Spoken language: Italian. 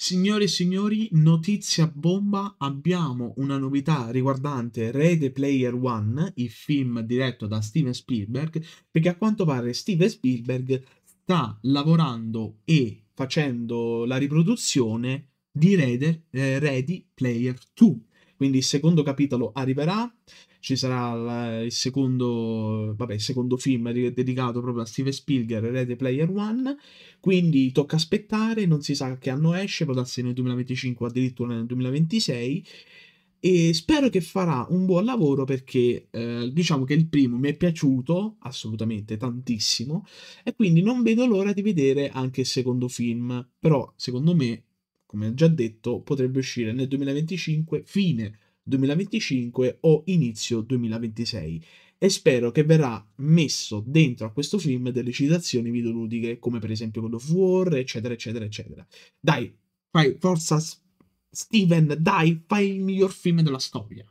Signore e signori, notizia bomba, abbiamo una novità riguardante Ready Player One, il film diretto da Steven Spielberg, perché a quanto pare Steven Spielberg sta lavorando e facendo la riproduzione di Ready, eh, Ready Player 2. Quindi il secondo capitolo arriverà, ci sarà il secondo, vabbè, il secondo film dedicato proprio a Steven Spielberg, Ready Player One, quindi tocca aspettare, non si sa che anno esce, potrà essere nel 2025 addirittura nel 2026 e spero che farà un buon lavoro perché eh, diciamo che il primo mi è piaciuto assolutamente tantissimo e quindi non vedo l'ora di vedere anche il secondo film però secondo me come ho già detto, potrebbe uscire nel 2025, fine 2025 o inizio 2026 e spero che verrà messo dentro a questo film delle citazioni videoludiche come per esempio God of War eccetera eccetera eccetera dai fai forza Steven dai fai il miglior film della storia